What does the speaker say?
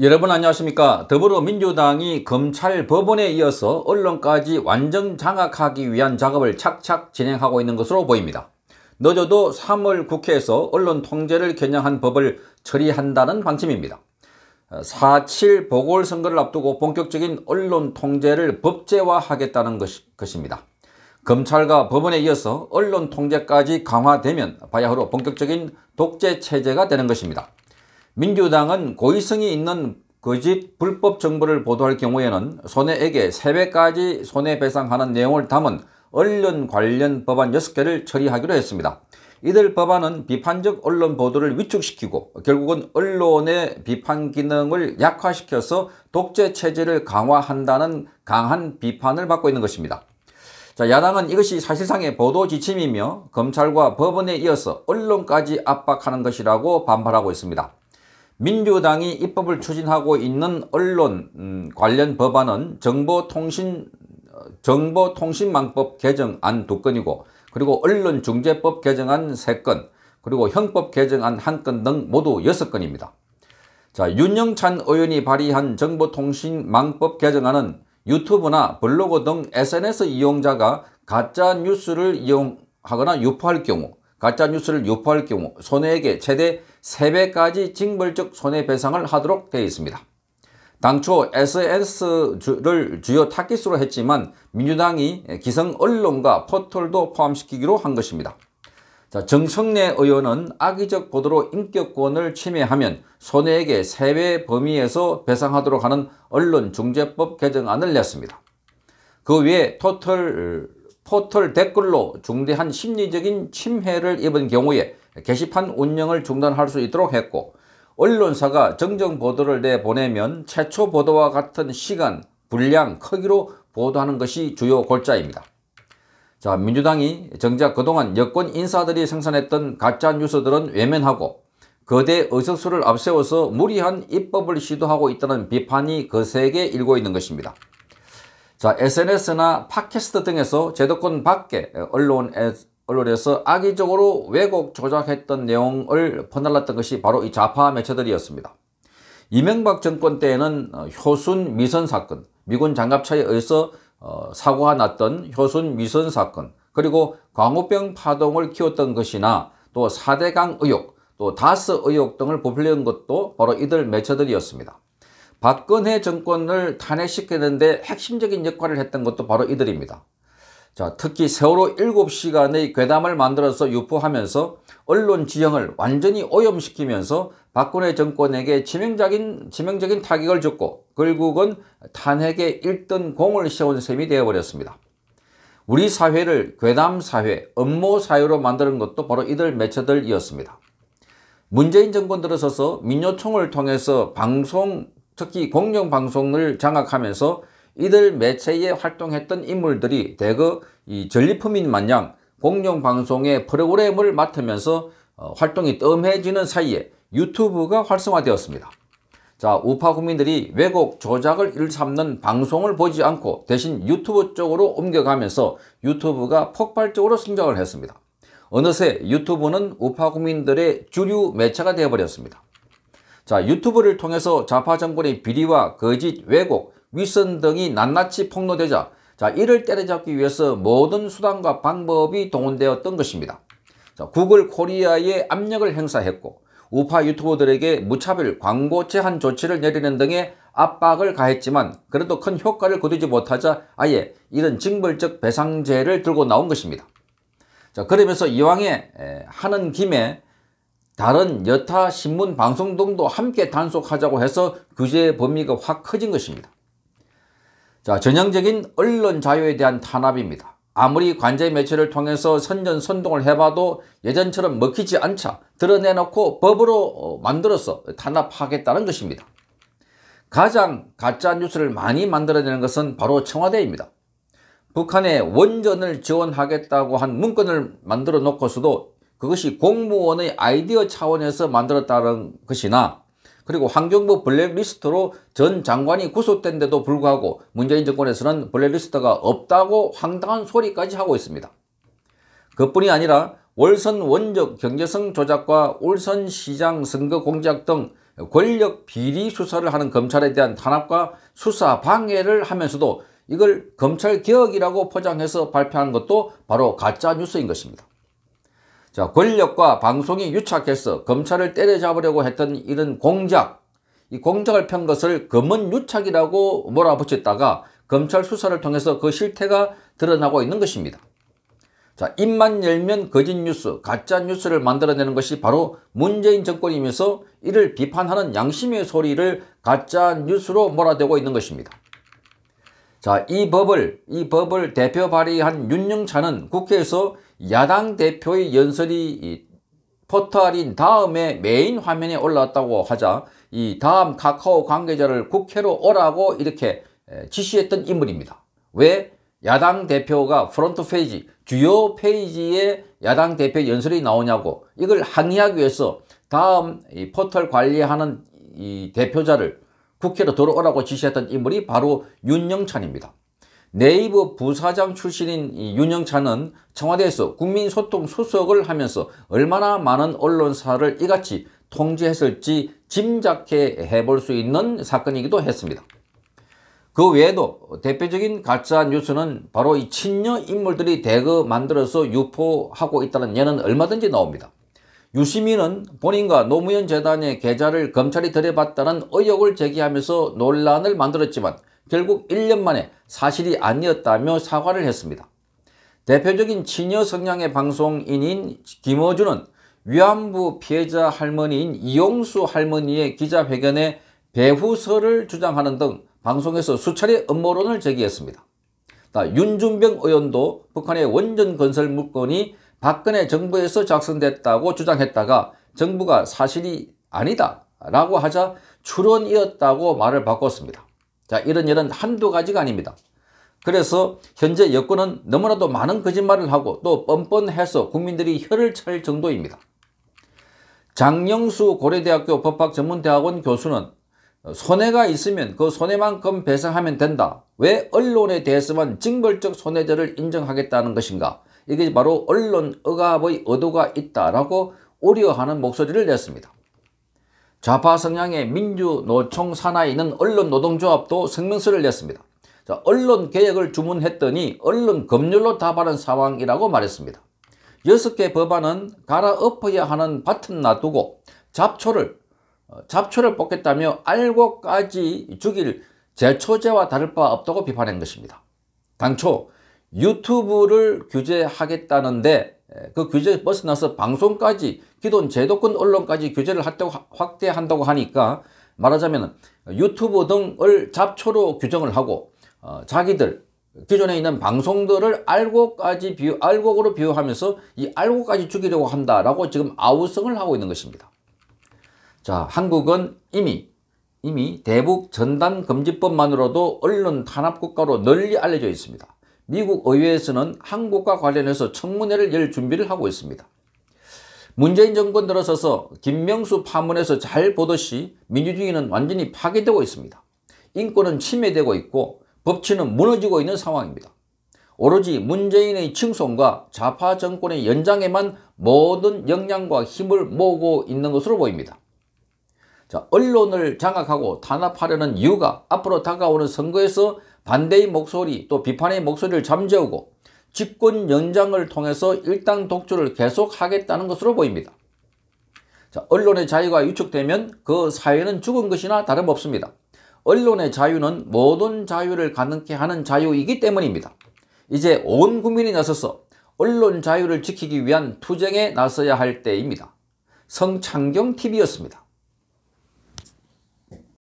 여러분 안녕하십니까 더불어민주당이 검찰 법원에 이어서 언론까지 완전 장악하기 위한 작업을 착착 진행하고 있는 것으로 보입니다. 늦어도 3월 국회에서 언론 통제를 겨냥한 법을 처리한다는 방침입니다. 4.7 보궐선거를 앞두고 본격적인 언론 통제를 법제화하겠다는 것, 것입니다. 검찰과 법원에 이어서 언론 통제까지 강화되면 바야흐로 본격적인 독재 체제가 되는 것입니다. 민주당은 고의성이 있는 거짓 불법 정보를 보도할 경우에는 손해에게 3배까지 손해배상하는 내용을 담은 언론 관련 법안 6개를 처리하기로 했습니다. 이들 법안은 비판적 언론 보도를 위축시키고 결국은 언론의 비판 기능을 약화시켜서 독재 체제를 강화한다는 강한 비판을 받고 있는 것입니다. 자, 야당은 이것이 사실상의 보도 지침이며 검찰과 법원에 이어서 언론까지 압박하는 것이라고 반발하고 있습니다. 민주당이 입법을 추진하고 있는 언론 음, 관련 법안은 정보통신 정보통신망법 개정안 두 건이고 그리고 언론중재법 개정안 세건 그리고 형법 개정안 한 건 등 모두 여섯 건입니다. 자 윤영찬 의원이 발의한 정보통신망법 개정안은 유튜브나 블로그 등 SNS 이용자가 가짜 뉴스를 이용하거나 유포할 경우 가짜뉴스를 유포할 경우 손해액의 최대 3배까지 징벌적 손해배상을 하도록 되어 있습니다. 당초 SNS를 주요 타깃으로 했지만 민주당이 기성 언론과 포털도 포함시키기로 한 것입니다. 자, 정청래 의원은 악의적 보도로 인격권을 침해하면 손해액의 3배 범위에서 배상하도록 하는 언론중재법 개정안을 냈습니다. 그 외에 토털 포털 댓글로 중대한 심리적인 침해를 입은 경우에 게시판 운영을 중단할 수 있도록 했고 언론사가 정정 보도를 내보내면 최초 보도와 같은 시간, 분량, 크기로 보도하는 것이 주요 골자입니다. 자, 민주당이 정작 그동안 여권 인사들이 생산했던 가짜 뉴스들은 외면하고 거대 의석수를 앞세워서 무리한 입법을 시도하고 있다는 비판이 거세게 일고 있는 것입니다. 자, SNS나 팟캐스트 등에서 제도권 밖에 언론, 언론에서 악의적으로 왜곡 조작했던 내용을 퍼날랐던 것이 바로 이 좌파 매체들이었습니다. 이명박 정권 때에는 어, 효순 미선 사건, 미군 장갑차에 의해서 어, 사고가 났던 효순 미선 사건, 그리고 광우병 파동을 키웠던 것이나 또 4대강 의혹, 또 다스 의혹 등을 부풀린 것도 바로 이들 매체들이었습니다. 박근혜 정권을 탄핵시키는데 핵심적인 역할을 했던 것도 바로 이들입니다. 자, 특히 세월호 7시간의 괴담을 만들어서 유포하면서 언론 지형을 완전히 오염시키면서 박근혜 정권에게 치명적인, 치명적인 타격을 줬고 결국은 탄핵에 1등 공을 세운 셈이 되어버렸습니다. 우리 사회를 괴담사회, 음모사회로 만드는 것도 바로 이들 매체들이었습니다. 문재인 정권 들어서서 민요총을 통해서 방송 특히 공영방송을 장악하면서 이들 매체에 활동했던 인물들이 대거 이 전리품인 마냥 공영방송의 프로그램을 맡으면서 어, 활동이 뜸해지는 사이에 유튜브가 활성화되었습니다. 자, 우파 국민들이 왜곡 조작을 일삼는 방송을 보지 않고 대신 유튜브 쪽으로 옮겨가면서 유튜브가 폭발적으로 성장을 했습니다. 어느새 유튜브는 우파 국민들의 주류 매체가 되어버렸습니다. 자 유튜브를 통해서 좌파 정권의 비리와 거짓, 왜곡, 위선 등이 낱낱이 폭로되자 자 이를 때려잡기 위해서 모든 수단과 방법이 동원되었던 것입니다. 자, 구글 코리아에 압력을 행사했고 우파 유튜버들에게 무차별 광고 제한 조치를 내리는 등의 압박을 가했지만 그래도 큰 효과를 거두지 못하자 아예 이런 징벌적 배상제를 들고 나온 것입니다. 자 그러면서 이왕에 하는 김에 다른 여타 신문 방송 등도 함께 단속하자고 해서 규제의 범위가 확 커진 것입니다. 자, 전형적인 언론 자유에 대한 탄압입니다. 아무리 관제 매체를 통해서 선전 선동을 해봐도 예전처럼 먹히지 않자 드러내놓고 법으로 어, 만들어서 탄압하겠다는 것입니다. 가장 가짜 뉴스를 많이 만들어내는 것은 바로 청와대입니다. 북한의 원전을 지원하겠다고 한 문건을 만들어 놓고서도 그것이 공무원의 아이디어 차원에서 만들었다는 것이나 그리고 환경부 블랙리스트로 전 장관이 구속된데도 불구하고 문재인 정권에서는 블랙리스트가 없다고 황당한 소리까지 하고 있습니다. 그뿐이 아니라 월선 원적 경제성 조작과 월선 시장 선거 공작 등 권력 비리 수사를 하는 검찰에 대한 탄압과 수사 방해를 하면서도 이걸 검찰 개혁이라고 포장해서 발표한 것도 바로 가짜 뉴스인 것입니다. 자, 권력과 방송이 유착해서 검찰을 때려잡으려고 했던 이런 공작, 이 공작을 편 것을 검은 유착이라고 몰아붙였다가 검찰 수사를 통해서 그 실태가 드러나고 있는 것입니다. 자, 입만 열면 거짓 뉴스, 가짜 뉴스를 만들어내는 것이 바로 문재인 정권이면서 이를 비판하는 양심의 소리를 가짜 뉴스로 몰아대고 있는 것입니다. 자, 이 법을, 이 법을 대표 발의한 윤영찬은 국회에서 야당 대표의 연설이 포털인 다음에 메인 화면에 올라왔다고 하자 이 다음 카카오 관계자를 국회로 오라고 이렇게 지시했던 인물입니다. 왜? 야당 대표가 프론트 페이지, 주요 페이지에 야당 대표 연설이 나오냐고 이걸 항의하기 위해서 다음 이 포털 관리하는 이 대표자를 국회로 들어오라고 지시했던 인물이 바로 윤영찬입니다. 네이버 부사장 출신인 윤영찬은 청와대에서 국민소통 수석을 하면서 얼마나 많은 언론사를 이같이 통제했을지 짐작해 해볼 수 있는 사건이기도 했습니다. 그 외에도 대표적인 가짜 뉴스는 바로 이친녀 인물들이 대거 만들어서 유포하고 있다는 예는 얼마든지 나옵니다. 유시민은 본인과 노무현 재단의 계좌를 검찰이 들여봤다는 의혹을 제기하면서 논란을 만들었지만 결국 1년 만에 사실이 아니었다며 사과를 했습니다. 대표적인 친여 성향의 방송인인 김어준은 위안부 피해자 할머니인 이용수 할머니의 기자회견에 배후설을 주장하는 등 방송에서 수차례 음모론을 제기했습니다. 윤준병 의원도 북한의 원전 건설 물건이 박근혜 정부에서 작성됐다고 주장했다가 정부가 사실이 아니다 라고 하자 추론이었다고 말을 바꿨습니다. 자 이런 일은 한두 가지가 아닙니다. 그래서 현재 여권은 너무나도 많은 거짓말을 하고 또 뻔뻔해서 국민들이 혀를 찰 정도입니다. 장영수 고려대학교 법학전문대학원 교수는 손해가 있으면 그 손해만큼 배상하면 된다. 왜 언론에 대해서만 징벌적 손해죄를 인정하겠다는 것인가? 이게 바로 언론 억압의 의도가 있다라고 우려하는 목소리를 냈습니다. 좌파 성향의 민주노총 산하인은 언론노동조합도 성명서를 냈습니다. 자, 언론 개혁을 주문했더니 언론 검열로 답하는 상황이라고 말했습니다. 6개 법안은 갈아엎어야 하는 밭은 놔두고 잡초를 어, 잡초를 뽑겠다며 알고까지 죽일 제초제와 다를 바 없다고 비판한 것입니다. 당초 유튜브를 규제하겠다는데 그 규제 벗어나서 방송까지 기존 제도권 언론까지 규제를 확대한다고 하니까 말하자면 유튜브 등을 잡초로 규정을 하고 어, 자기들 기존에 있는 방송들을 알고까지 비유, 알곡으로 비유하면서 이 알곡까지 죽이려고 한다라고 지금 아우성을 하고 있는 것입니다. 자, 한국은 이미 이미 대북 전단 금지법만으로도 언론 탄압 국가로 널리 알려져 있습니다. 미국 의회에서는 한국과 관련해서 청문회를 열 준비를 하고 있습니다. 문재인 정권 들어서서 김명수 파문에서 잘 보듯이 민주주의는 완전히 파괴되고 있습니다. 인권은 침해되고 있고 법치는 무너지고 있는 상황입니다. 오로지 문재인의 칭송과 좌파 정권의 연장에만 모든 역량과 힘을 모으고 있는 것으로 보입니다. 자, 언론을 장악하고 탄압하려는 이유가 앞으로 다가오는 선거에서 반대의 목소리 또 비판의 목소리를 잠재우고 집권 연장을 통해서 일당 독주를 계속하겠다는 것으로 보입니다. 자, 언론의 자유가 유축되면 그 사회는 죽은 것이나 다름없습니다. 언론의 자유는 모든 자유를 가능케 하는 자유이기 때문입니다. 이제 온 국민이 나서서 언론 자유를 지키기 위한 투쟁에 나서야 할 때입니다. 성창경TV였습니다.